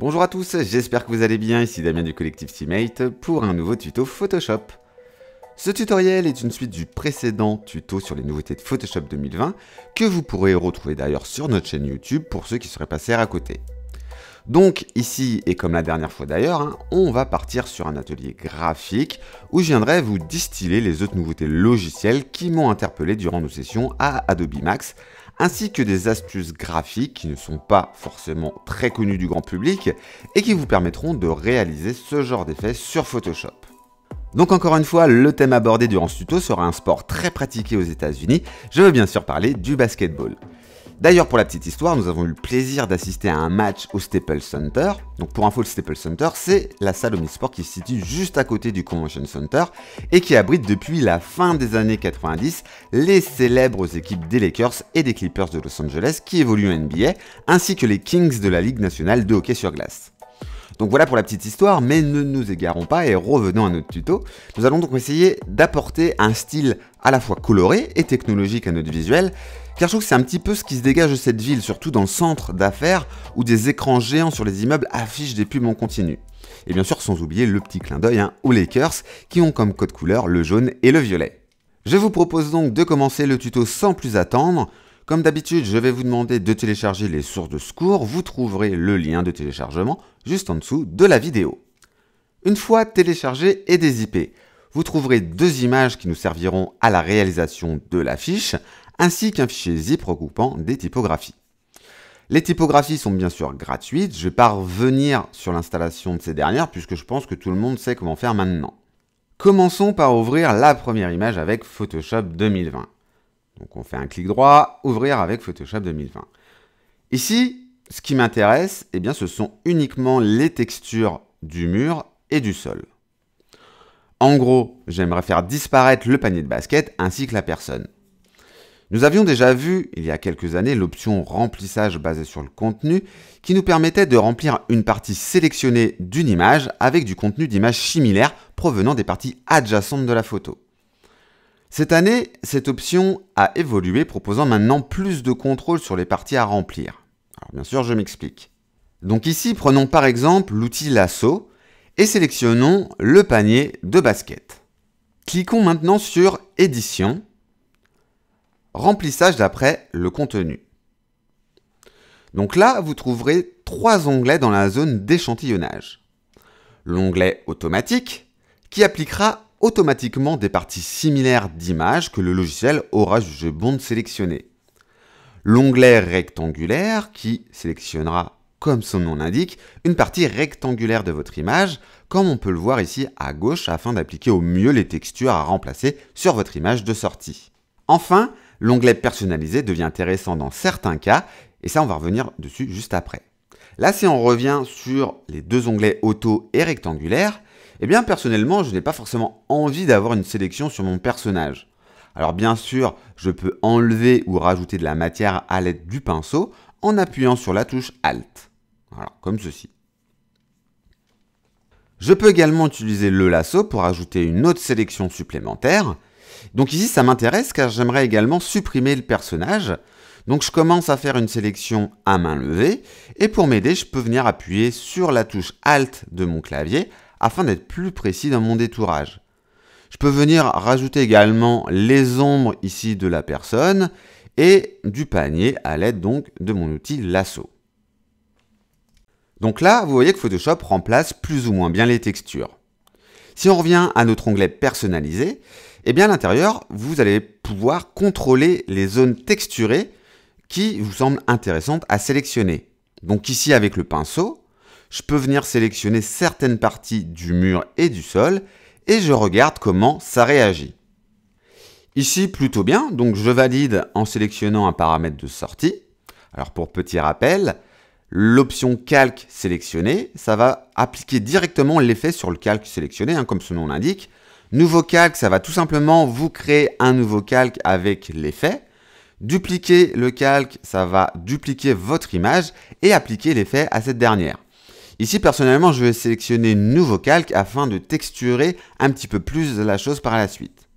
Bonjour à tous, j'espère que vous allez bien, ici Damien du collectif Seamate pour un nouveau tuto Photoshop. Ce tutoriel est une suite du précédent tuto sur les nouveautés de Photoshop 2020 que vous pourrez retrouver d'ailleurs sur notre chaîne YouTube pour ceux qui seraient passés à côté. Donc ici, et comme la dernière fois d'ailleurs, hein, on va partir sur un atelier graphique où je viendrai vous distiller les autres nouveautés logicielles qui m'ont interpellé durant nos sessions à Adobe Max ainsi que des astuces graphiques qui ne sont pas forcément très connues du grand public et qui vous permettront de réaliser ce genre d'effet sur Photoshop. Donc encore une fois, le thème abordé durant ce tuto sera un sport très pratiqué aux États-Unis. Je veux bien sûr parler du basketball. D'ailleurs, pour la petite histoire, nous avons eu le plaisir d'assister à un match au Staples Center. Donc, pour info, le Staples Center, c'est la salle omnisport qui se situe juste à côté du Convention Center et qui abrite depuis la fin des années 90 les célèbres équipes des Lakers et des Clippers de Los Angeles qui évoluent en NBA, ainsi que les Kings de la Ligue nationale de hockey sur glace. Donc voilà pour la petite histoire, mais ne nous égarons pas et revenons à notre tuto. Nous allons donc essayer d'apporter un style à la fois coloré et technologique à notre visuel, car je que c'est un petit peu ce qui se dégage de cette ville, surtout dans le centre d'affaires, où des écrans géants sur les immeubles affichent des pubs en continu. Et bien sûr, sans oublier le petit clin d'œil ou hein, aux Lakers, qui ont comme code couleur le jaune et le violet. Je vous propose donc de commencer le tuto sans plus attendre. Comme d'habitude, je vais vous demander de télécharger les sources de secours. Vous trouverez le lien de téléchargement juste en dessous de la vidéo. Une fois téléchargé et dézippé, vous trouverez deux images qui nous serviront à la réalisation de l'affiche, ainsi qu'un fichier zip regroupant des typographies. Les typographies sont bien sûr gratuites, je ne vais pas revenir sur l'installation de ces dernières puisque je pense que tout le monde sait comment faire maintenant. Commençons par ouvrir la première image avec Photoshop 2020. Donc on fait un clic droit, ouvrir avec Photoshop 2020. Ici, ce qui m'intéresse, eh bien, ce sont uniquement les textures du mur et du sol. En gros, j'aimerais faire disparaître le panier de basket ainsi que la personne. Nous avions déjà vu, il y a quelques années, l'option remplissage basée sur le contenu, qui nous permettait de remplir une partie sélectionnée d'une image avec du contenu d'images similaires provenant des parties adjacentes de la photo. Cette année, cette option a évolué, proposant maintenant plus de contrôle sur les parties à remplir. Alors bien sûr, je m'explique. Donc ici, prenons par exemple l'outil lasso et sélectionnons le panier de basket. Cliquons maintenant sur Édition Remplissage d'après le contenu. Donc là, vous trouverez trois onglets dans la zone d'échantillonnage. L'onglet automatique, qui appliquera automatiquement des parties similaires d'images que le logiciel aura jugé bon de sélectionner. L'onglet rectangulaire, qui sélectionnera, comme son nom l'indique, une partie rectangulaire de votre image, comme on peut le voir ici à gauche afin d'appliquer au mieux les textures à remplacer sur votre image de sortie. Enfin, l'onglet personnalisé devient intéressant dans certains cas, et ça on va revenir dessus juste après. Là, si on revient sur les deux onglets auto et rectangulaire, eh bien personnellement, je n'ai pas forcément envie d'avoir une sélection sur mon personnage. Alors bien sûr, je peux enlever ou rajouter de la matière à l'aide du pinceau en appuyant sur la touche Alt. Voilà, comme ceci. Je peux également utiliser le lasso pour ajouter une autre sélection supplémentaire, donc ici, ça m'intéresse car j'aimerais également supprimer le personnage. Donc je commence à faire une sélection à main levée et pour m'aider, je peux venir appuyer sur la touche Alt de mon clavier afin d'être plus précis dans mon détourage. Je peux venir rajouter également les ombres ici de la personne et du panier à l'aide donc de mon outil lasso. Donc là, vous voyez que Photoshop remplace plus ou moins bien les textures. Si on revient à notre onglet personnalisé, et eh bien à l'intérieur, vous allez pouvoir contrôler les zones texturées qui vous semblent intéressantes à sélectionner. Donc ici avec le pinceau, je peux venir sélectionner certaines parties du mur et du sol et je regarde comment ça réagit. Ici plutôt bien, donc je valide en sélectionnant un paramètre de sortie. Alors pour petit rappel, l'option calque sélectionné, ça va appliquer directement l'effet sur le calque sélectionné, hein, comme ce nom l'indique. Nouveau calque, ça va tout simplement vous créer un nouveau calque avec l'effet. Dupliquer le calque, ça va dupliquer votre image et appliquer l'effet à cette dernière. Ici, personnellement, je vais sélectionner Nouveau calque afin de texturer un petit peu plus la chose par la suite.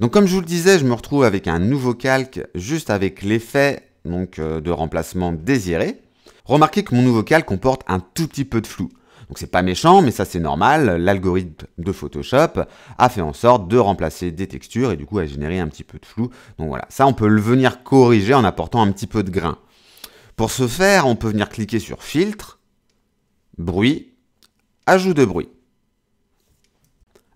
Donc comme je vous le disais, je me retrouve avec un nouveau calque juste avec l'effet donc, euh, de remplacement désiré. Remarquez que mon nouveau calque comporte un tout petit peu de flou. Donc c'est pas méchant, mais ça c'est normal. L'algorithme de Photoshop a fait en sorte de remplacer des textures et du coup a généré un petit peu de flou. Donc voilà, ça on peut le venir corriger en apportant un petit peu de grain. Pour ce faire, on peut venir cliquer sur filtre, bruit, ajout de bruit.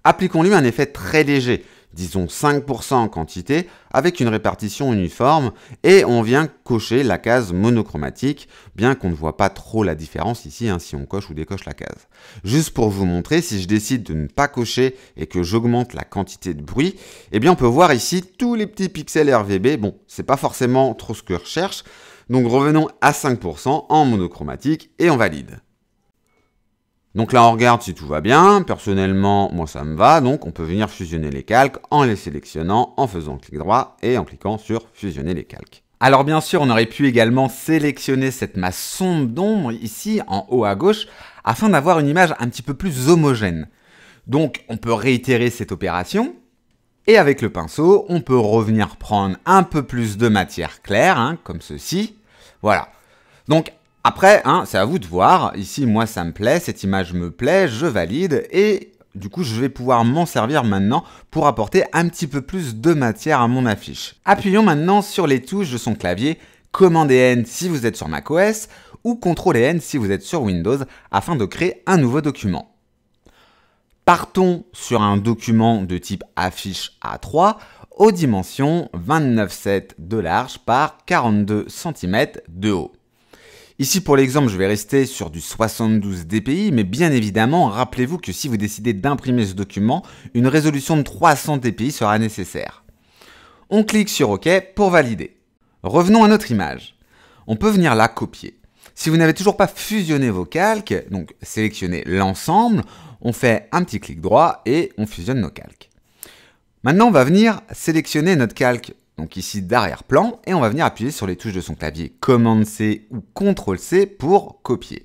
Appliquons-lui un effet très léger disons 5% en quantité, avec une répartition uniforme, et on vient cocher la case monochromatique, bien qu'on ne voit pas trop la différence ici hein, si on coche ou décoche la case. Juste pour vous montrer, si je décide de ne pas cocher et que j'augmente la quantité de bruit, eh bien on peut voir ici tous les petits pixels RVB, bon, c'est pas forcément trop ce que je recherche, donc revenons à 5% en monochromatique et on valide. Donc là, on regarde si tout va bien. Personnellement, moi, ça me va. Donc, on peut venir fusionner les calques en les sélectionnant, en faisant clic droit et en cliquant sur fusionner les calques. Alors bien sûr, on aurait pu également sélectionner cette masse sombre d'ombre ici, en haut à gauche, afin d'avoir une image un petit peu plus homogène. Donc, on peut réitérer cette opération. Et avec le pinceau, on peut revenir prendre un peu plus de matière claire, hein, comme ceci. Voilà. Donc après, hein, c'est à vous de voir. Ici, moi, ça me plaît, cette image me plaît, je valide et du coup, je vais pouvoir m'en servir maintenant pour apporter un petit peu plus de matière à mon affiche. Appuyons maintenant sur les touches de son clavier, Commande N si vous êtes sur macOS ou Ctrl N si vous êtes sur Windows afin de créer un nouveau document. Partons sur un document de type affiche A3 aux dimensions 29,7 de large par 42 cm de haut. Ici pour l'exemple je vais rester sur du 72 dpi mais bien évidemment rappelez-vous que si vous décidez d'imprimer ce document, une résolution de 300 dpi sera nécessaire. On clique sur OK pour valider. Revenons à notre image. On peut venir la copier. Si vous n'avez toujours pas fusionné vos calques, donc sélectionnez l'ensemble, on fait un petit clic droit et on fusionne nos calques. Maintenant, on va venir sélectionner notre calque donc ici d'arrière-plan, et on va venir appuyer sur les touches de son clavier Commande c ou Ctrl-C pour copier.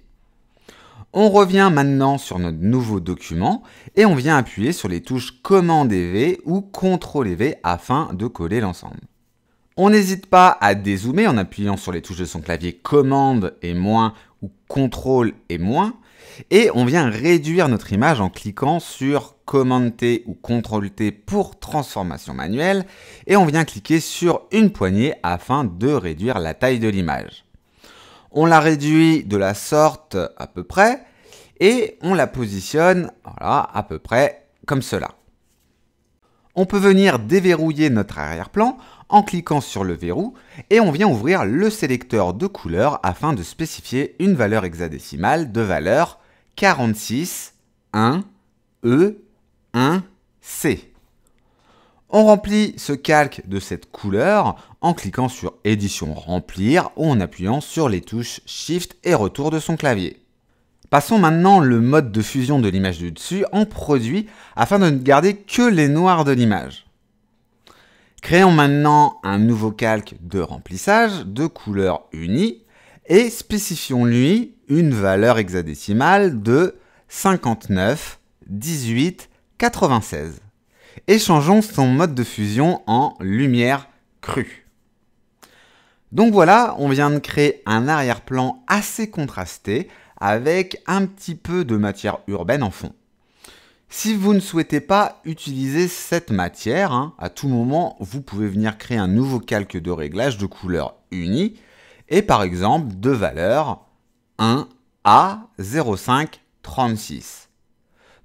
On revient maintenant sur notre nouveau document et on vient appuyer sur les touches Commande et V ou Ctrl et V afin de coller l'ensemble. On n'hésite pas à dézoomer en appuyant sur les touches de son clavier Commande et moins ou Ctrl et moins et on vient réduire notre image en cliquant sur Commande t ou Ctrl-T pour transformation manuelle et on vient cliquer sur une poignée afin de réduire la taille de l'image. On la réduit de la sorte à peu près et on la positionne à peu près comme cela. On peut venir déverrouiller notre arrière-plan en cliquant sur le verrou et on vient ouvrir le sélecteur de couleurs afin de spécifier une valeur hexadécimale de valeur 46 1 E 1 C. On remplit ce calque de cette couleur en cliquant sur Édition Remplir ou en appuyant sur les touches Shift et Retour de son clavier. Passons maintenant le mode de fusion de l'image du dessus en produit afin de ne garder que les noirs de l'image. Créons maintenant un nouveau calque de remplissage de couleur unie et spécifions-lui une valeur hexadécimale de 59 18 96. Et changeons son mode de fusion en lumière crue. Donc voilà, on vient de créer un arrière-plan assez contrasté avec un petit peu de matière urbaine en fond. Si vous ne souhaitez pas utiliser cette matière, hein, à tout moment, vous pouvez venir créer un nouveau calque de réglage de couleur unie et par exemple de valeurs 1 à 0536.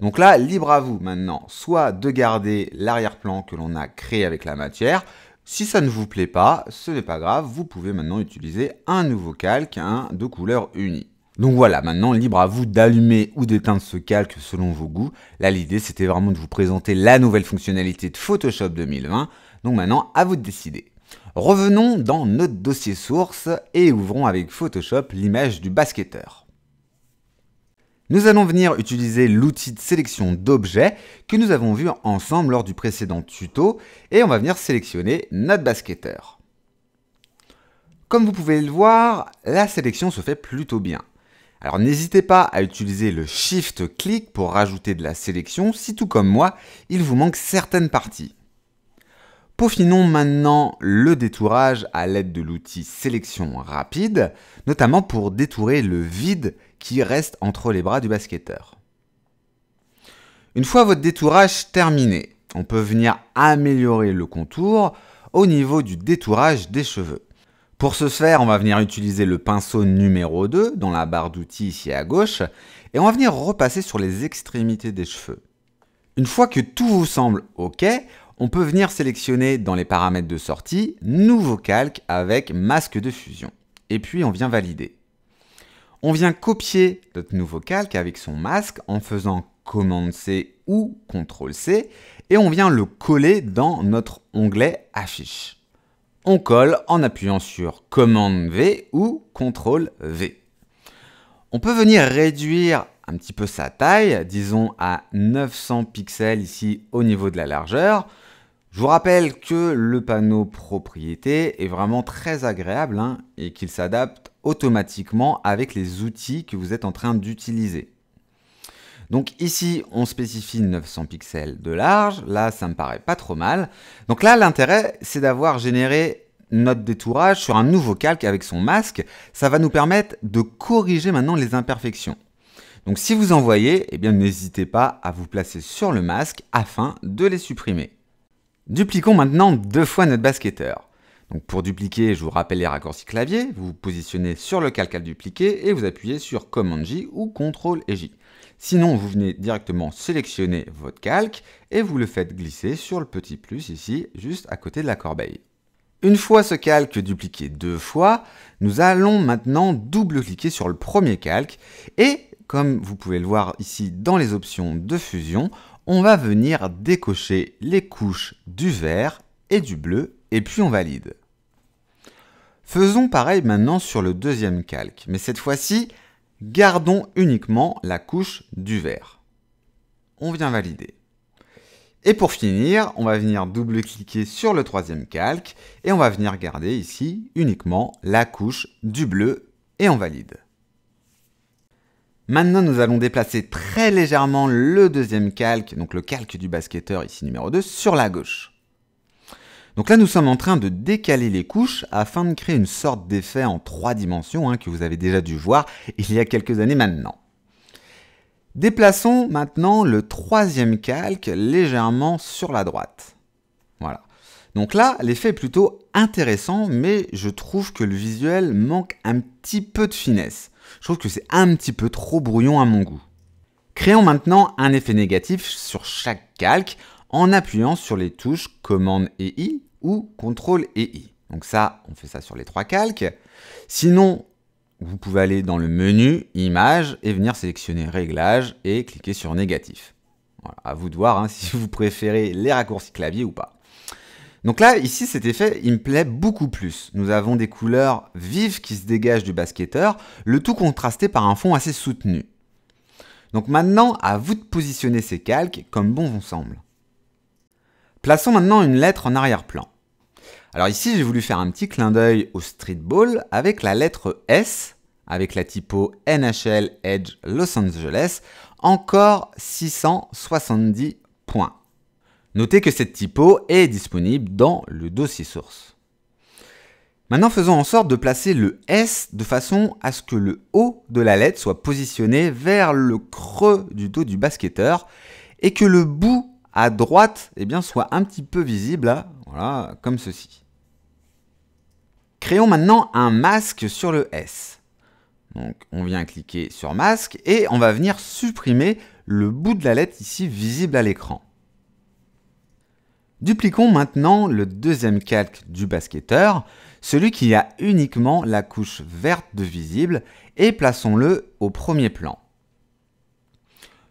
Donc là, libre à vous maintenant, soit de garder l'arrière-plan que l'on a créé avec la matière, si ça ne vous plaît pas, ce n'est pas grave, vous pouvez maintenant utiliser un nouveau calque de couleur unie. Donc voilà, maintenant libre à vous d'allumer ou d'éteindre ce calque selon vos goûts. Là l'idée c'était vraiment de vous présenter la nouvelle fonctionnalité de Photoshop 2020, donc maintenant à vous de décider. Revenons dans notre dossier source et ouvrons avec Photoshop l'image du basketteur. Nous allons venir utiliser l'outil de sélection d'objets que nous avons vu ensemble lors du précédent tuto et on va venir sélectionner notre basketteur. Comme vous pouvez le voir, la sélection se fait plutôt bien. Alors n'hésitez pas à utiliser le Shift-Click pour rajouter de la sélection si tout comme moi, il vous manque certaines parties. Peaufinons maintenant le détourage à l'aide de l'outil sélection rapide, notamment pour détourer le vide qui reste entre les bras du basketteur. Une fois votre détourage terminé, on peut venir améliorer le contour au niveau du détourage des cheveux. Pour ce faire, on va venir utiliser le pinceau numéro 2 dans la barre d'outils ici à gauche et on va venir repasser sur les extrémités des cheveux. Une fois que tout vous semble OK, on peut venir sélectionner dans les paramètres de sortie Nouveau calque avec masque de fusion. Et puis on vient valider. On vient copier notre nouveau calque avec son masque en faisant Commande C ou CTRL C et on vient le coller dans notre onglet Affiche. On colle en appuyant sur Commande V ou Contrôle V. On peut venir réduire un petit peu sa taille, disons à 900 pixels ici au niveau de la largeur, je vous rappelle que le panneau propriété est vraiment très agréable hein, et qu'il s'adapte automatiquement avec les outils que vous êtes en train d'utiliser. Donc ici, on spécifie 900 pixels de large. Là, ça me paraît pas trop mal. Donc là, l'intérêt, c'est d'avoir généré notre détourage sur un nouveau calque avec son masque. Ça va nous permettre de corriger maintenant les imperfections. Donc si vous en voyez, eh bien n'hésitez pas à vous placer sur le masque afin de les supprimer. Dupliquons maintenant deux fois notre basketteur. Donc pour dupliquer, je vous rappelle les raccourcis clavier, vous vous positionnez sur le calque à dupliquer et vous appuyez sur Command J ou Ctrl et J. Sinon, vous venez directement sélectionner votre calque et vous le faites glisser sur le petit plus ici, juste à côté de la corbeille. Une fois ce calque dupliqué deux fois, nous allons maintenant double-cliquer sur le premier calque et, comme vous pouvez le voir ici dans les options de fusion, on va venir décocher les couches du vert et du bleu et puis on valide. Faisons pareil maintenant sur le deuxième calque, mais cette fois-ci, gardons uniquement la couche du vert. On vient valider. Et pour finir, on va venir double-cliquer sur le troisième calque et on va venir garder ici uniquement la couche du bleu et on valide. Maintenant, nous allons déplacer très légèrement le deuxième calque, donc le calque du basketteur, ici numéro 2, sur la gauche. Donc là, nous sommes en train de décaler les couches afin de créer une sorte d'effet en trois dimensions hein, que vous avez déjà dû voir il y a quelques années maintenant. Déplaçons maintenant le troisième calque légèrement sur la droite. Voilà. Donc là, l'effet est plutôt intéressant, mais je trouve que le visuel manque un petit peu de finesse. Je trouve que c'est un petit peu trop brouillon à mon goût. Créons maintenant un effet négatif sur chaque calque en appuyant sur les touches Commande et I ou Contrôle et I. Donc ça, on fait ça sur les trois calques. Sinon, vous pouvez aller dans le menu Images et venir sélectionner Réglages et cliquer sur Négatif. Voilà, à vous de voir hein, si vous préférez les raccourcis clavier ou pas. Donc là, ici, cet effet, il me plaît beaucoup plus. Nous avons des couleurs vives qui se dégagent du basketteur, le tout contrasté par un fond assez soutenu. Donc maintenant, à vous de positionner ces calques comme bon vous semble. Plaçons maintenant une lettre en arrière-plan. Alors ici, j'ai voulu faire un petit clin d'œil au streetball avec la lettre S, avec la typo NHL Edge Los Angeles, encore 670 points. Notez que cette typo est disponible dans le dossier source. Maintenant faisons en sorte de placer le S de façon à ce que le haut de la lettre soit positionné vers le creux du dos du basketteur et que le bout à droite eh bien, soit un petit peu visible, voilà, comme ceci. Créons maintenant un masque sur le S. Donc on vient cliquer sur masque et on va venir supprimer le bout de la lettre ici visible à l'écran. Dupliquons maintenant le deuxième calque du basketteur, celui qui a uniquement la couche verte de visible, et plaçons-le au premier plan.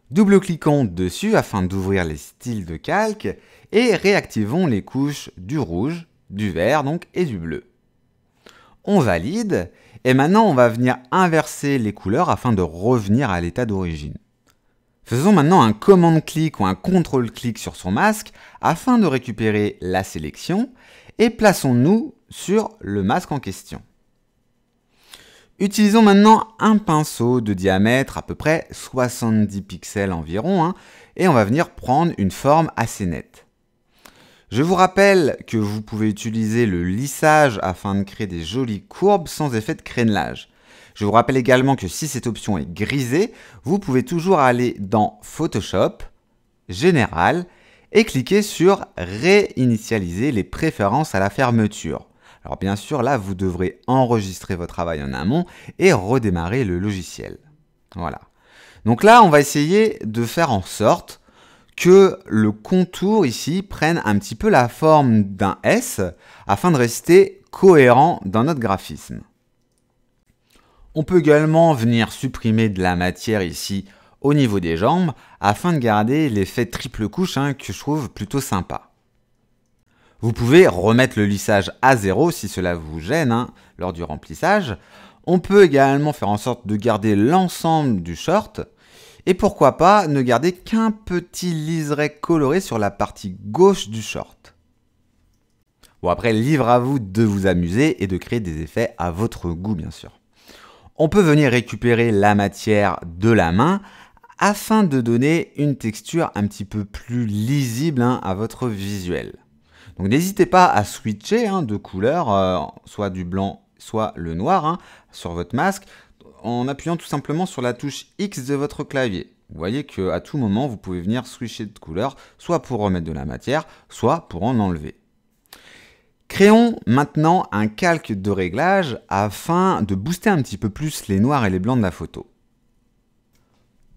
Double-cliquons dessus afin d'ouvrir les styles de calque et réactivons les couches du rouge, du vert donc et du bleu. On valide et maintenant on va venir inverser les couleurs afin de revenir à l'état d'origine. Faisons maintenant un commande clic ou un contrôle-clic sur son masque afin de récupérer la sélection et plaçons-nous sur le masque en question. Utilisons maintenant un pinceau de diamètre à peu près 70 pixels environ hein, et on va venir prendre une forme assez nette. Je vous rappelle que vous pouvez utiliser le lissage afin de créer des jolies courbes sans effet de crénelage. Je vous rappelle également que si cette option est grisée, vous pouvez toujours aller dans Photoshop, Général, et cliquer sur Réinitialiser les préférences à la fermeture. Alors bien sûr, là, vous devrez enregistrer votre travail en amont et redémarrer le logiciel. Voilà. Donc là, on va essayer de faire en sorte que le contour ici prenne un petit peu la forme d'un S afin de rester cohérent dans notre graphisme. On peut également venir supprimer de la matière ici au niveau des jambes afin de garder l'effet triple couche hein, que je trouve plutôt sympa. Vous pouvez remettre le lissage à zéro si cela vous gêne hein, lors du remplissage. On peut également faire en sorte de garder l'ensemble du short et pourquoi pas ne garder qu'un petit liseré coloré sur la partie gauche du short. Bon après, livre à vous de vous amuser et de créer des effets à votre goût bien sûr. On peut venir récupérer la matière de la main afin de donner une texture un petit peu plus lisible hein, à votre visuel. Donc n'hésitez pas à switcher hein, de couleur, euh, soit du blanc, soit le noir, hein, sur votre masque, en appuyant tout simplement sur la touche X de votre clavier. Vous voyez qu'à tout moment, vous pouvez venir switcher de couleur, soit pour remettre de la matière, soit pour en enlever. Créons maintenant un calque de réglage afin de booster un petit peu plus les noirs et les blancs de la photo.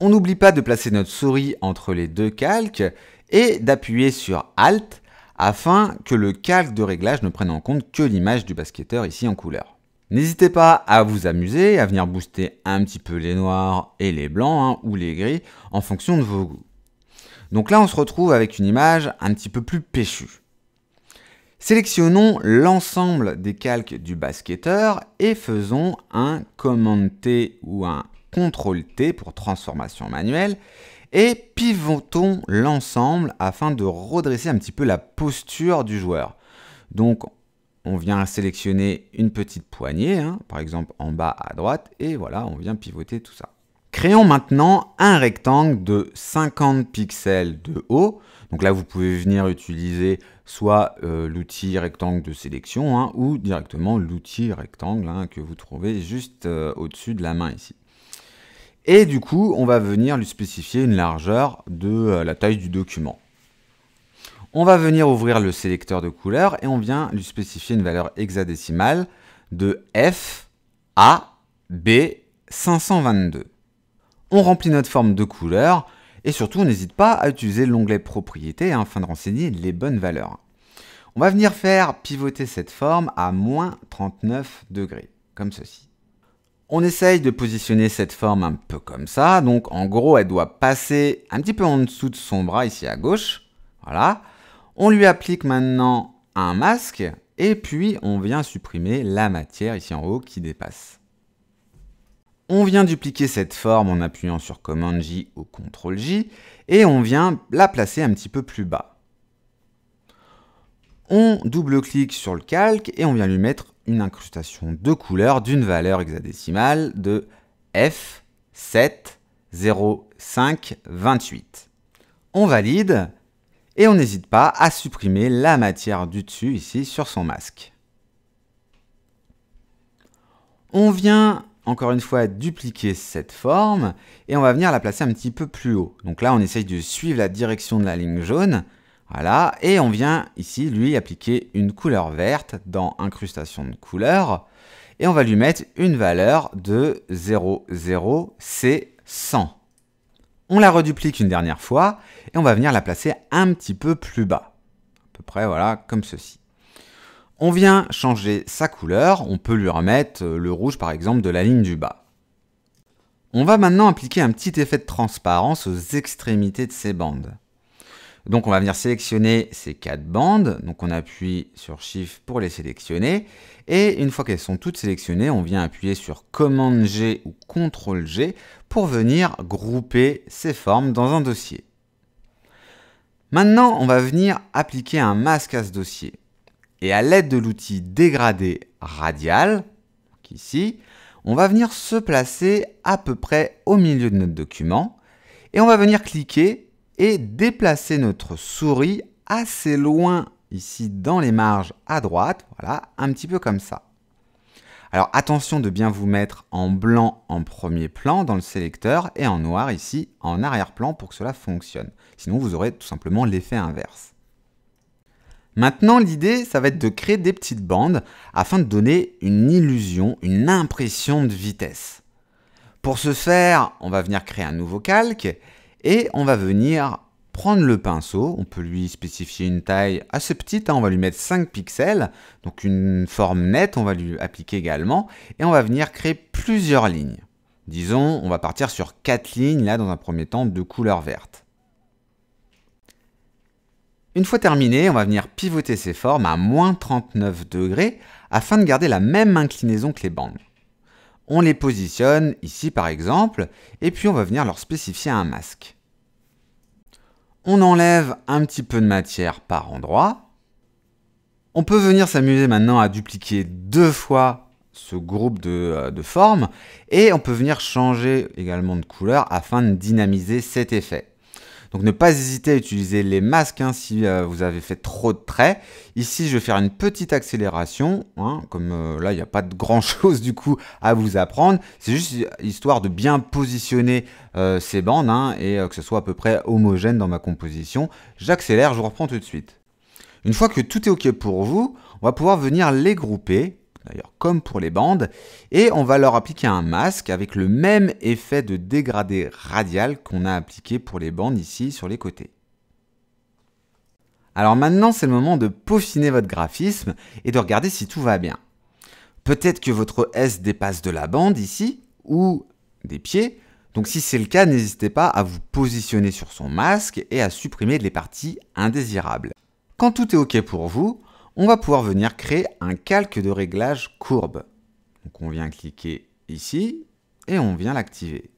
On n'oublie pas de placer notre souris entre les deux calques et d'appuyer sur Alt afin que le calque de réglage ne prenne en compte que l'image du basketteur ici en couleur. N'hésitez pas à vous amuser, à venir booster un petit peu les noirs et les blancs hein, ou les gris en fonction de vos goûts. Donc là on se retrouve avec une image un petit peu plus pêchue. Sélectionnons l'ensemble des calques du basketteur et faisons un Command T ou un CTRL T pour transformation manuelle et pivotons l'ensemble afin de redresser un petit peu la posture du joueur. Donc on vient sélectionner une petite poignée, hein, par exemple en bas à droite, et voilà, on vient pivoter tout ça. Créons maintenant un rectangle de 50 pixels de haut donc là, vous pouvez venir utiliser soit euh, l'outil rectangle de sélection hein, ou directement l'outil rectangle hein, que vous trouvez juste euh, au-dessus de la main ici. Et du coup, on va venir lui spécifier une largeur de euh, la taille du document. On va venir ouvrir le sélecteur de couleurs et on vient lui spécifier une valeur hexadécimale de fab 522. On remplit notre forme de couleur. Et surtout, n'hésite pas à utiliser l'onglet propriété hein, afin de renseigner les bonnes valeurs. On va venir faire pivoter cette forme à moins 39 degrés, comme ceci. On essaye de positionner cette forme un peu comme ça, donc en gros elle doit passer un petit peu en dessous de son bras ici à gauche, voilà. On lui applique maintenant un masque, et puis on vient supprimer la matière ici en haut qui dépasse. On vient dupliquer cette forme en appuyant sur Command J ou Ctrl J et on vient la placer un petit peu plus bas. On double-clique sur le calque et on vient lui mettre une incrustation de couleur d'une valeur hexadécimale de F70528. On valide et on n'hésite pas à supprimer la matière du dessus ici sur son masque. On vient encore une fois dupliquer cette forme et on va venir la placer un petit peu plus haut. Donc là, on essaye de suivre la direction de la ligne jaune. Voilà, et on vient ici lui appliquer une couleur verte dans incrustation de couleur et on va lui mettre une valeur de 0, c 100 On la reduplique une dernière fois et on va venir la placer un petit peu plus bas. À peu près, voilà, comme ceci. On vient changer sa couleur, on peut lui remettre euh, le rouge par exemple de la ligne du bas. On va maintenant appliquer un petit effet de transparence aux extrémités de ces bandes. Donc on va venir sélectionner ces quatre bandes, donc on appuie sur Shift pour les sélectionner, et une fois qu'elles sont toutes sélectionnées, on vient appuyer sur Commande G ou Ctrl G pour venir grouper ces formes dans un dossier. Maintenant, on va venir appliquer un masque à ce dossier. Et à l'aide de l'outil dégradé radial, ici, on va venir se placer à peu près au milieu de notre document et on va venir cliquer et déplacer notre souris assez loin ici dans les marges à droite, voilà, un petit peu comme ça. Alors attention de bien vous mettre en blanc en premier plan dans le sélecteur et en noir ici en arrière-plan pour que cela fonctionne. Sinon vous aurez tout simplement l'effet inverse. Maintenant, l'idée, ça va être de créer des petites bandes afin de donner une illusion, une impression de vitesse. Pour ce faire, on va venir créer un nouveau calque et on va venir prendre le pinceau. On peut lui spécifier une taille assez petite, hein. on va lui mettre 5 pixels, donc une forme nette, on va lui appliquer également, et on va venir créer plusieurs lignes. Disons, on va partir sur 4 lignes, là dans un premier temps, de couleur verte. Une fois terminé, on va venir pivoter ces formes à moins 39 degrés afin de garder la même inclinaison que les bandes. On les positionne ici par exemple, et puis on va venir leur spécifier un masque. On enlève un petit peu de matière par endroit. On peut venir s'amuser maintenant à dupliquer deux fois ce groupe de, euh, de formes, et on peut venir changer également de couleur afin de dynamiser cet effet. Donc ne pas hésiter à utiliser les masques hein, si euh, vous avez fait trop de traits. Ici, je vais faire une petite accélération. Hein, comme euh, là, il n'y a pas de grand-chose du coup à vous apprendre. C'est juste histoire de bien positionner euh, ces bandes hein, et que ce soit à peu près homogène dans ma composition. J'accélère, je vous reprends tout de suite. Une fois que tout est OK pour vous, on va pouvoir venir les grouper d'ailleurs comme pour les bandes, et on va leur appliquer un masque avec le même effet de dégradé radial qu'on a appliqué pour les bandes ici sur les côtés. Alors maintenant, c'est le moment de peaufiner votre graphisme et de regarder si tout va bien. Peut-être que votre S dépasse de la bande ici, ou des pieds, donc si c'est le cas, n'hésitez pas à vous positionner sur son masque et à supprimer les parties indésirables. Quand tout est OK pour vous, on va pouvoir venir créer un calque de réglage courbe. Donc on vient cliquer ici et on vient l'activer.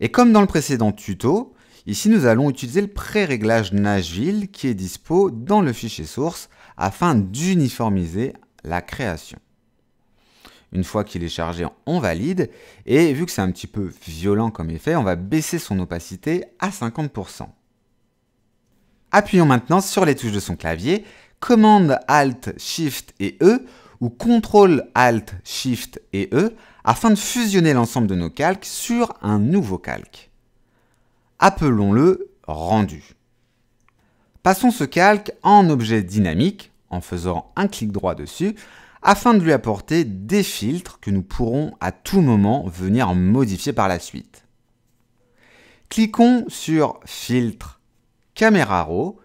Et comme dans le précédent tuto, ici nous allons utiliser le pré-réglage Nashville qui est dispo dans le fichier source afin d'uniformiser la création. Une fois qu'il est chargé, on valide et vu que c'est un petit peu violent comme effet, on va baisser son opacité à 50%. Appuyons maintenant sur les touches de son clavier commande Alt Shift et E ou contrôle Alt Shift et E afin de fusionner l'ensemble de nos calques sur un nouveau calque. Appelons-le rendu. Passons ce calque en objet dynamique en faisant un clic droit dessus afin de lui apporter des filtres que nous pourrons à tout moment venir modifier par la suite. Cliquons sur Filtre, Caméra Raw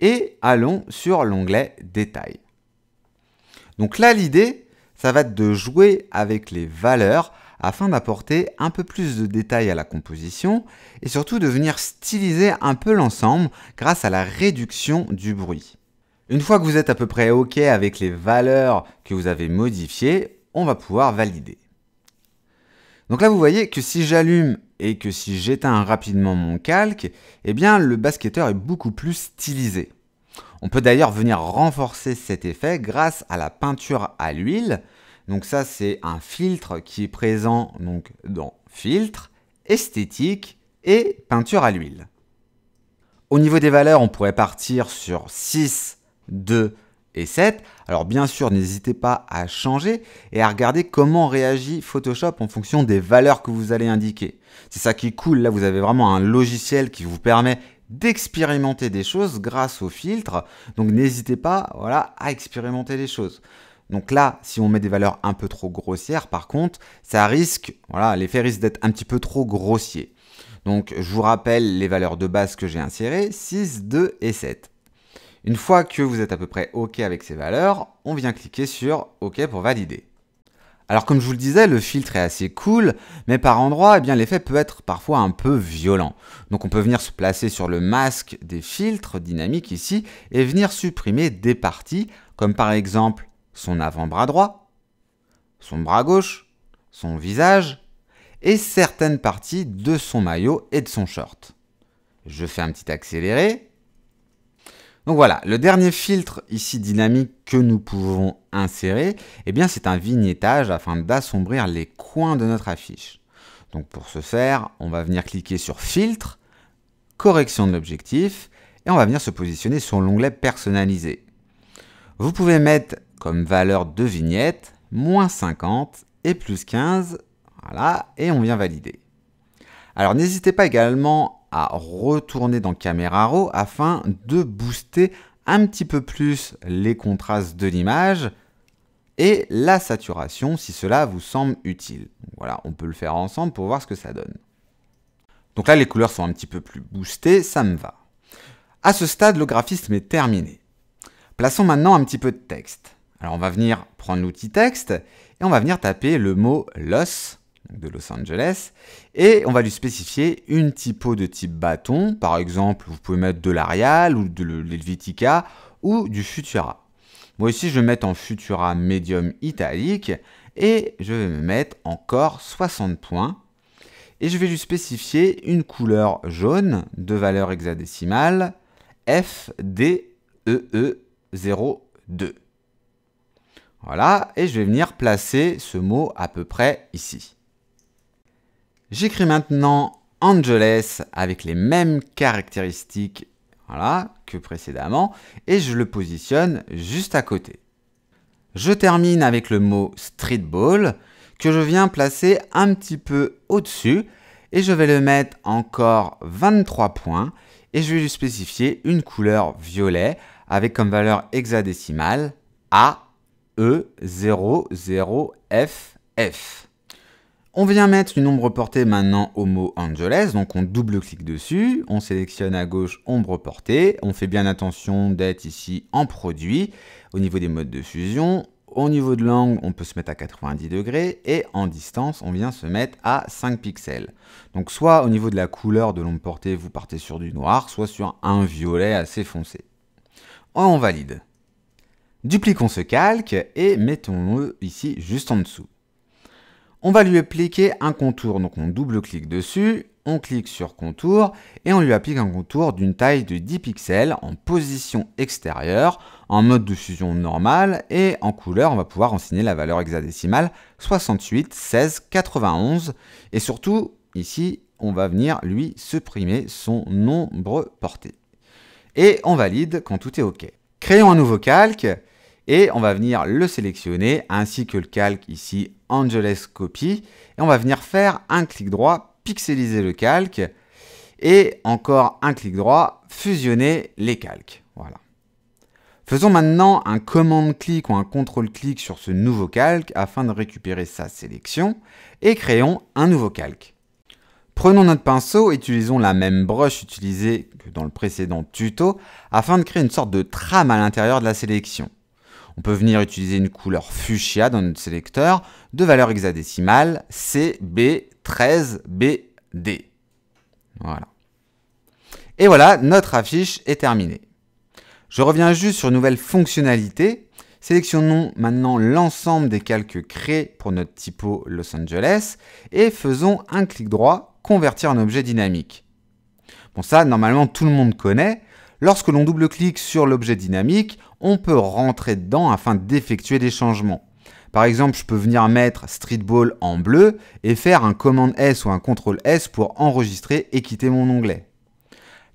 et allons sur l'onglet Détails. Donc là, l'idée, ça va être de jouer avec les valeurs afin d'apporter un peu plus de détails à la composition et surtout de venir styliser un peu l'ensemble grâce à la réduction du bruit. Une fois que vous êtes à peu près OK avec les valeurs que vous avez modifiées, on va pouvoir valider. Donc là, vous voyez que si j'allume et que si j'éteins rapidement mon calque, eh bien le basketteur est beaucoup plus stylisé. On peut d'ailleurs venir renforcer cet effet grâce à la peinture à l'huile. Donc ça c'est un filtre qui est présent donc dans filtre, esthétique et peinture à l'huile. Au niveau des valeurs, on pourrait partir sur 6, 2, et 7. Alors bien sûr, n'hésitez pas à changer et à regarder comment réagit Photoshop en fonction des valeurs que vous allez indiquer. C'est ça qui est cool, là vous avez vraiment un logiciel qui vous permet d'expérimenter des choses grâce aux filtres. Donc n'hésitez pas voilà, à expérimenter les choses. Donc là, si on met des valeurs un peu trop grossières, par contre, ça risque, voilà, l'effet risque d'être un petit peu trop grossier. Donc je vous rappelle les valeurs de base que j'ai insérées, 6, 2 et 7. Une fois que vous êtes à peu près OK avec ces valeurs, on vient cliquer sur OK pour valider. Alors comme je vous le disais, le filtre est assez cool, mais par endroit, eh bien l'effet peut être parfois un peu violent. Donc on peut venir se placer sur le masque des filtres dynamiques ici et venir supprimer des parties, comme par exemple son avant-bras droit, son bras gauche, son visage et certaines parties de son maillot et de son short. Je fais un petit accéléré donc voilà, le dernier filtre ici dynamique que nous pouvons insérer, eh bien c'est un vignettage afin d'assombrir les coins de notre affiche. Donc pour ce faire, on va venir cliquer sur filtre, correction de l'objectif, et on va venir se positionner sur l'onglet personnalisé. Vous pouvez mettre comme valeur de vignette, moins 50 et plus 15, voilà, et on vient valider. Alors n'hésitez pas également à retourner dans Camera Raw afin de booster un petit peu plus les contrastes de l'image et la saturation si cela vous semble utile. Voilà, on peut le faire ensemble pour voir ce que ça donne. Donc là, les couleurs sont un petit peu plus boostées, ça me va. À ce stade, le graphisme est terminé. Plaçons maintenant un petit peu de texte. Alors on va venir prendre l'outil texte et on va venir taper le mot loss de Los Angeles, et on va lui spécifier une typo de type bâton, par exemple vous pouvez mettre de l'Arial ou de l'Helvetica ou du Futura. Moi ici je vais mettre en Futura médium italique et je vais me mettre encore 60 points et je vais lui spécifier une couleur jaune de valeur hexadécimale FDEE02. E e voilà, et je vais venir placer ce mot à peu près ici. J'écris maintenant Angeles avec les mêmes caractéristiques que précédemment et je le positionne juste à côté. Je termine avec le mot streetball que je viens placer un petit peu au-dessus et je vais le mettre encore 23 points et je vais lui spécifier une couleur violet avec comme valeur hexadécimale A E00FF. On vient mettre une ombre portée maintenant au mot Angeles, donc on double-clique dessus, on sélectionne à gauche ombre portée, on fait bien attention d'être ici en produit, au niveau des modes de fusion, au niveau de l'angle, on peut se mettre à 90 degrés et en distance, on vient se mettre à 5 pixels. Donc soit au niveau de la couleur de l'ombre portée, vous partez sur du noir, soit sur un violet assez foncé. On valide. Dupliquons ce calque et mettons-le ici juste en dessous on va lui appliquer un contour. Donc on double-clique dessus, on clique sur contour et on lui applique un contour d'une taille de 10 pixels en position extérieure, en mode de fusion normal et en couleur on va pouvoir enseigner la valeur hexadécimale 68, 16, 91 et surtout ici on va venir lui supprimer son nombre porté. Et on valide quand tout est OK. Créons un nouveau calque et on va venir le sélectionner ainsi que le calque ici Angeles Copy et on va venir faire un clic droit, pixeliser le calque et encore un clic droit, fusionner les calques. Voilà. Faisons maintenant un commande-clic ou un contrôle-clic sur ce nouveau calque afin de récupérer sa sélection et créons un nouveau calque. Prenons notre pinceau utilisons la même brush utilisée que dans le précédent tuto afin de créer une sorte de trame à l'intérieur de la sélection. On peut venir utiliser une couleur fuchsia dans notre sélecteur de valeur hexadécimale CB13BD. Voilà. Et voilà, notre affiche est terminée. Je reviens juste sur une nouvelle fonctionnalité. Sélectionnons maintenant l'ensemble des calques créés pour notre typo Los Angeles et faisons un clic droit « Convertir en objet dynamique ». Bon ça, normalement, tout le monde connaît, Lorsque l'on double-clique sur l'objet dynamique, on peut rentrer dedans afin d'effectuer des changements. Par exemple, je peux venir mettre Streetball en bleu et faire un commande S ou un contrôle S pour enregistrer et quitter mon onglet.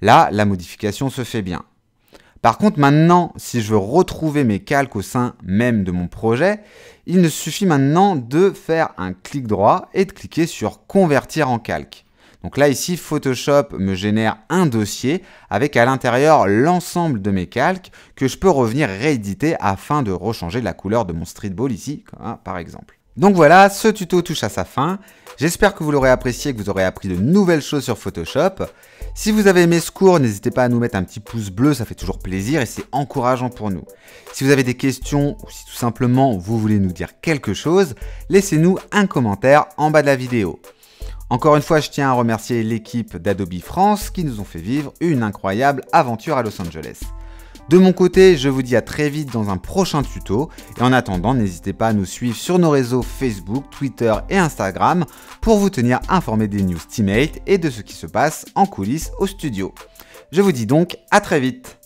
Là, la modification se fait bien. Par contre, maintenant, si je veux retrouver mes calques au sein même de mon projet, il ne suffit maintenant de faire un clic droit et de cliquer sur Convertir en calque. Donc là ici, Photoshop me génère un dossier avec à l'intérieur l'ensemble de mes calques que je peux revenir rééditer afin de rechanger la couleur de mon streetball ici, hein, par exemple. Donc voilà, ce tuto touche à sa fin. J'espère que vous l'aurez apprécié, que vous aurez appris de nouvelles choses sur Photoshop. Si vous avez aimé ce cours, n'hésitez pas à nous mettre un petit pouce bleu, ça fait toujours plaisir et c'est encourageant pour nous. Si vous avez des questions ou si tout simplement vous voulez nous dire quelque chose, laissez-nous un commentaire en bas de la vidéo. Encore une fois, je tiens à remercier l'équipe d'Adobe France qui nous ont fait vivre une incroyable aventure à Los Angeles. De mon côté, je vous dis à très vite dans un prochain tuto et en attendant, n'hésitez pas à nous suivre sur nos réseaux Facebook, Twitter et Instagram pour vous tenir informé des news teammates et de ce qui se passe en coulisses au studio. Je vous dis donc à très vite